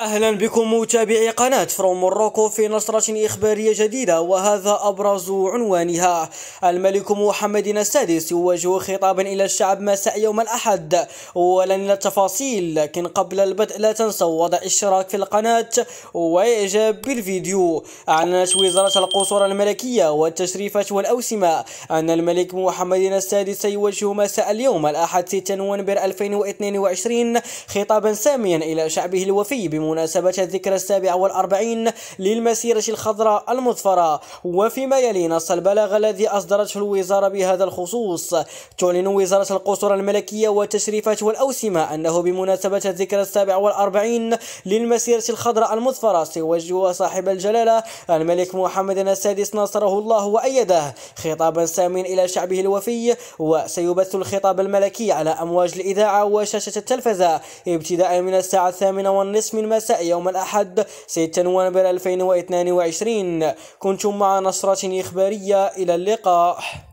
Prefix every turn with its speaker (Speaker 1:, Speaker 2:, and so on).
Speaker 1: أهلا بكم متابعي قناة فروم موروكو في نشرة إخبارية جديدة وهذا أبرز عنوانها الملك محمد السادس يوجه خطابا إلى الشعب مساء يوم الأحد ولن التفاصيل لكن قبل البدء لا تنسوا وضع الاشتراك في القناة وإعجاب بالفيديو أعلنت وزارة القصور الملكية والتشريفات والأوسمة أن الملك محمد السادس يوجه مساء اليوم الأحد 6 نوفمبر 2022 خطابا ساميا إلى شعبه الوفي بم بمناسبة الذكرى السابعة والأربعين للمسيرة الخضراء المظفرة وفيما يلي نص البلاغ الذي أصدرته الوزارة بهذا الخصوص تعلن وزارة القصور الملكية والتشريفات والأوسمة أنه بمناسبة الذكرى السابعة والأربعين للمسيرة الخضراء المظفرة سيوجه صاحب الجلالة الملك محمد السادس ناصره الله وأيده خطابا ساميا إلى شعبه الوفي وسيبث الخطاب الملكي على أمواج الإذاعة وشاشة التلفزة ابتداء من الساعة الثامنة والنصف من المساء يوم الأحد 6 نوفمبر 2022 كنتم مع نصرة إخبارية إلى اللقاء